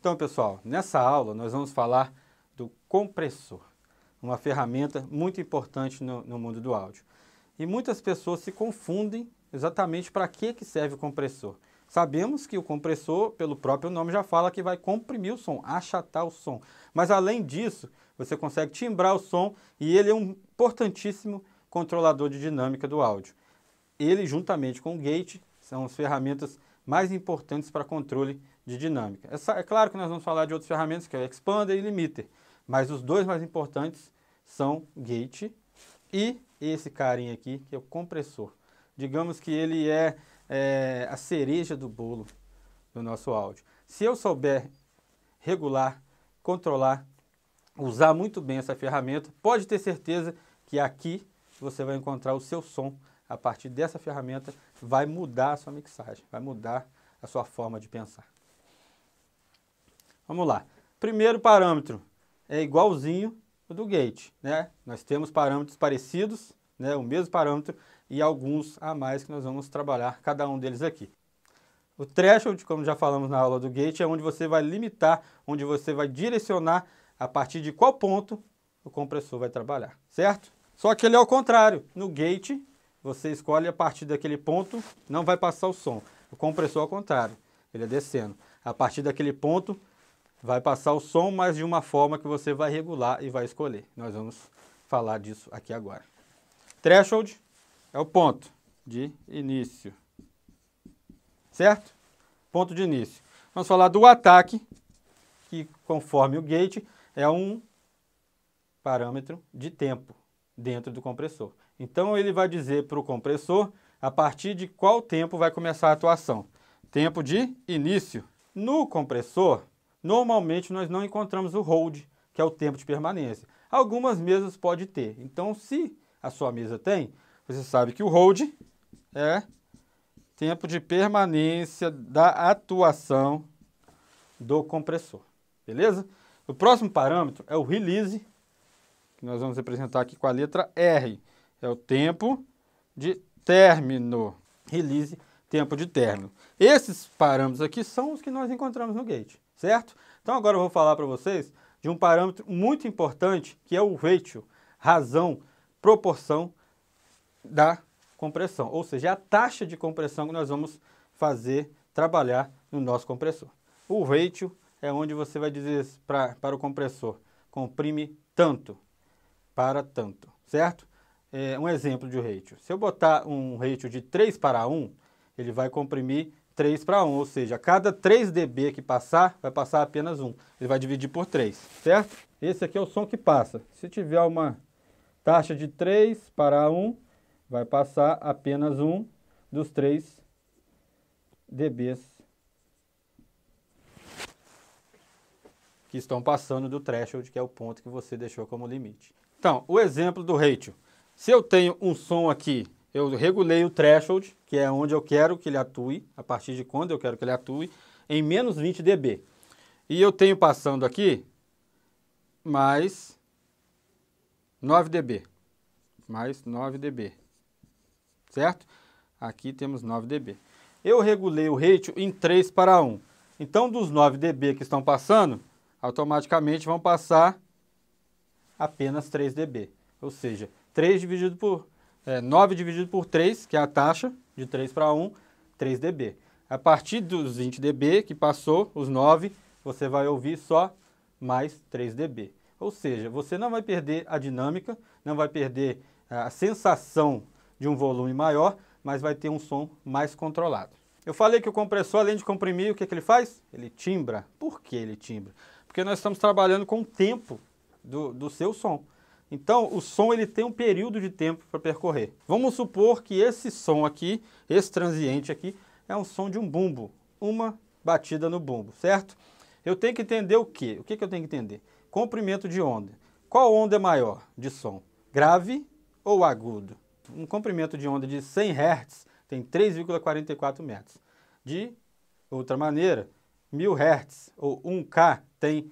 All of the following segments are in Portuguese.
Então, pessoal, nessa aula nós vamos falar do compressor, uma ferramenta muito importante no, no mundo do áudio. E muitas pessoas se confundem exatamente para que, que serve o compressor. Sabemos que o compressor, pelo próprio nome, já fala que vai comprimir o som, achatar o som. Mas além disso, você consegue timbrar o som e ele é um importantíssimo controlador de dinâmica do áudio. Ele, juntamente com o gate, são as ferramentas mais importantes para controle de dinâmica. É, é claro que nós vamos falar de outras ferramentas, que é o Expander e Limiter, mas os dois mais importantes são Gate e esse carinha aqui, que é o compressor. Digamos que ele é, é a cereja do bolo do nosso áudio. Se eu souber regular, controlar, usar muito bem essa ferramenta, pode ter certeza que aqui você vai encontrar o seu som a partir dessa ferramenta, vai mudar a sua mixagem, vai mudar a sua forma de pensar. Vamos lá. Primeiro parâmetro é igualzinho o do gate, né? Nós temos parâmetros parecidos, né? O mesmo parâmetro e alguns a mais que nós vamos trabalhar cada um deles aqui. O threshold, como já falamos na aula do gate, é onde você vai limitar, onde você vai direcionar a partir de qual ponto o compressor vai trabalhar, certo? Só que ele é ao contrário. No gate, você escolhe a partir daquele ponto, não vai passar o som. O compressor é ao contrário, ele é descendo. A partir daquele ponto, vai passar o som, mas de uma forma que você vai regular e vai escolher. Nós vamos falar disso aqui agora. Threshold é o ponto de início, certo? Ponto de início. Vamos falar do ataque, que conforme o gate é um parâmetro de tempo dentro do compressor. Então ele vai dizer para o compressor a partir de qual tempo vai começar a atuação. Tempo de início. No compressor, normalmente nós não encontramos o hold, que é o tempo de permanência. Algumas mesas pode ter. Então, se a sua mesa tem, você sabe que o hold é tempo de permanência da atuação do compressor. Beleza? O próximo parâmetro é o release, que nós vamos representar aqui com a letra R. É o tempo de término. Release, tempo de término. Esses parâmetros aqui são os que nós encontramos no gate certo? Então agora eu vou falar para vocês de um parâmetro muito importante que é o ratio, razão, proporção da compressão, ou seja, é a taxa de compressão que nós vamos fazer trabalhar no nosso compressor. O ratio é onde você vai dizer pra, para o compressor, comprime tanto para tanto, certo? É um exemplo de ratio. Se eu botar um ratio de 3 para 1, ele vai comprimir 3 para 1, ou seja, cada 3 dB que passar, vai passar apenas 1. Ele vai dividir por 3, certo? Esse aqui é o som que passa. Se tiver uma taxa de 3 para 1, vai passar apenas 1 dos 3 dBs que estão passando do threshold, que é o ponto que você deixou como limite. Então, o exemplo do ratio. Se eu tenho um som aqui eu regulei o threshold, que é onde eu quero que ele atue, a partir de quando eu quero que ele atue, em menos 20 dB. E eu tenho passando aqui mais 9 dB, mais 9 dB, certo? Aqui temos 9 dB. Eu regulei o ratio em 3 para 1. Então, dos 9 dB que estão passando, automaticamente vão passar apenas 3 dB. Ou seja, 3 dividido por é, 9 dividido por 3, que é a taxa de 3 para 1, 3 dB. A partir dos 20 dB que passou, os 9, você vai ouvir só mais 3 dB. Ou seja, você não vai perder a dinâmica, não vai perder é, a sensação de um volume maior, mas vai ter um som mais controlado. Eu falei que o compressor, além de comprimir, o que, é que ele faz? Ele timbra. Por que ele timbra? Porque nós estamos trabalhando com o tempo do, do seu som. Então, o som ele tem um período de tempo para percorrer. Vamos supor que esse som aqui, esse transiente aqui, é um som de um bumbo, uma batida no bumbo, certo? Eu tenho que entender o quê? O que, que eu tenho que entender? Comprimento de onda. Qual onda é maior de som? Grave ou agudo? Um comprimento de onda de 100 Hz tem 3,44 metros. De outra maneira, 1000 Hz ou 1K tem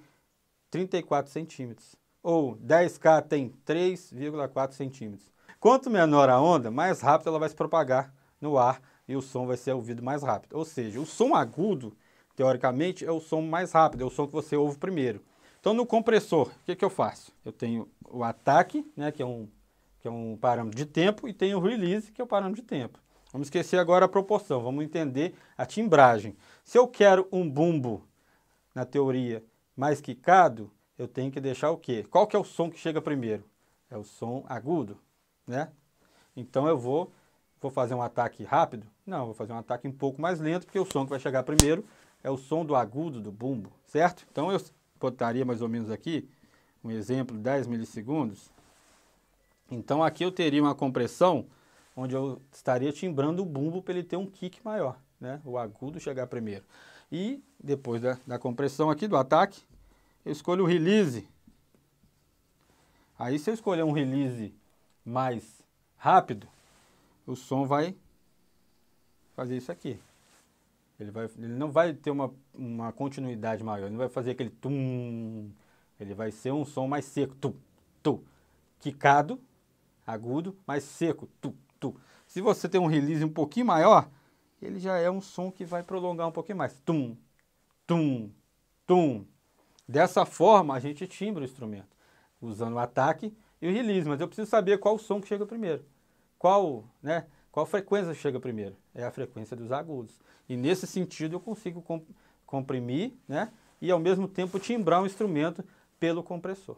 34 centímetros ou 10K tem 3,4 centímetros. Quanto menor a onda, mais rápido ela vai se propagar no ar e o som vai ser ouvido mais rápido. Ou seja, o som agudo, teoricamente, é o som mais rápido, é o som que você ouve primeiro. Então, no compressor, o que, que eu faço? Eu tenho o ataque, né, que, é um, que é um parâmetro de tempo, e tenho o release, que é o parâmetro de tempo. Vamos esquecer agora a proporção, vamos entender a timbragem. Se eu quero um bumbo, na teoria, mais quicado, eu tenho que deixar o quê? Qual que é o som que chega primeiro? É o som agudo, né? Então eu vou, vou fazer um ataque rápido? Não, vou fazer um ataque um pouco mais lento, porque o som que vai chegar primeiro é o som do agudo do bumbo, certo? Então eu botaria mais ou menos aqui, um exemplo, 10 milissegundos. Então aqui eu teria uma compressão onde eu estaria timbrando o bumbo para ele ter um kick maior, né? O agudo chegar primeiro. E depois da, da compressão aqui, do ataque, eu escolho o release. Aí se eu escolher um release mais rápido, o som vai fazer isso aqui. Ele, vai, ele não vai ter uma, uma continuidade maior, ele não vai fazer aquele tum, ele vai ser um som mais seco, tu, tu, quicado, agudo, mais seco, tu, tu. Se você tem um release um pouquinho maior, ele já é um som que vai prolongar um pouquinho mais, tum, tum, tum, Dessa forma, a gente timbra o instrumento, usando o ataque e o release, mas eu preciso saber qual som que chega primeiro, qual, né, qual frequência chega primeiro, é a frequência dos agudos. E nesse sentido eu consigo comprimir né, e ao mesmo tempo timbrar o instrumento pelo compressor.